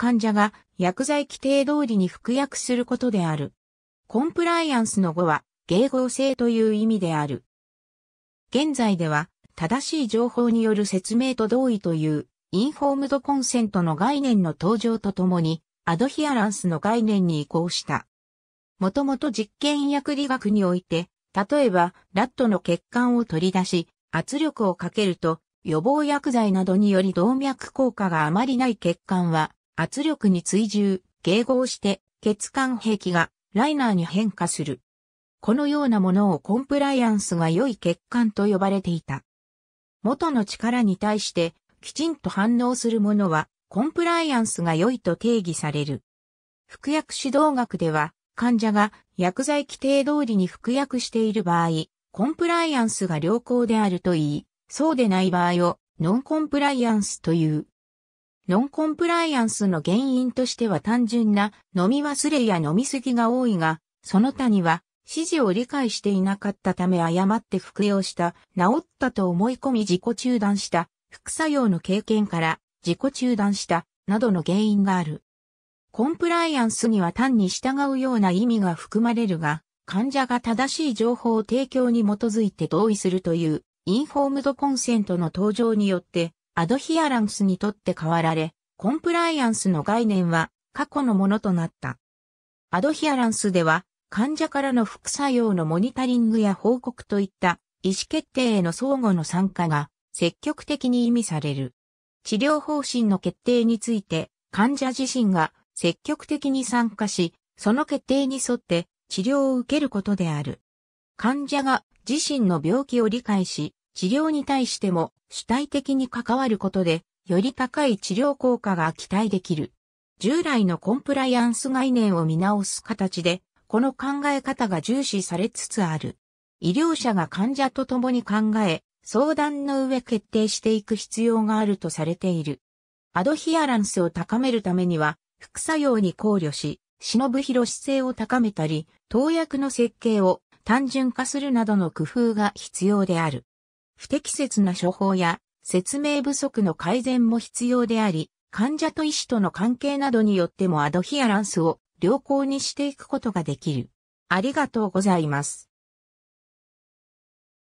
患者が薬剤規定通りに服薬することである。コンプライアンスの語は、迎合性という意味である。現在では、正しい情報による説明と同意という、インフォームドコンセントの概念の登場とともに、アドヒアランスの概念に移行した。もともと実験薬理学において、例えば、ラットの血管を取り出し、圧力をかけると、予防薬剤などにより動脈硬化があまりない血管は、圧力に追従、迎合して、管兵壁がライナーに変化する。このようなものをコンプライアンスが良い血管と呼ばれていた。元の力に対してきちんと反応するものはコンプライアンスが良いと定義される。服薬指導学では患者が薬剤規定通りに服薬している場合、コンプライアンスが良好であるといい、そうでない場合をノンコンプライアンスという。ノンコンプライアンスの原因としては単純な飲み忘れや飲みすぎが多いが、その他には指示を理解していなかったため誤って服用した、治ったと思い込み自己中断した、副作用の経験から自己中断した、などの原因がある。コンプライアンスには単に従うような意味が含まれるが、患者が正しい情報提供に基づいて同意するという、インフォームドコンセントの登場によって、アドヒアランスにとって変わられ、コンプライアンスの概念は過去のものとなった。アドヒアランスでは、患者からの副作用のモニタリングや報告といった意思決定への相互の参加が積極的に意味される。治療方針の決定について患者自身が積極的に参加し、その決定に沿って治療を受けることである。患者が自身の病気を理解し、治療に対しても主体的に関わることで、より高い治療効果が期待できる。従来のコンプライアンス概念を見直す形で、この考え方が重視されつつある。医療者が患者と共に考え、相談の上決定していく必要があるとされている。アドヒアランスを高めるためには、副作用に考慮し、忍ぶ広勢を高めたり、投薬の設計を単純化するなどの工夫が必要である。不適切な処方や説明不足の改善も必要であり、患者と医師との関係などによってもアドヒアランスを良好にしていくことができる。ありがとうございます。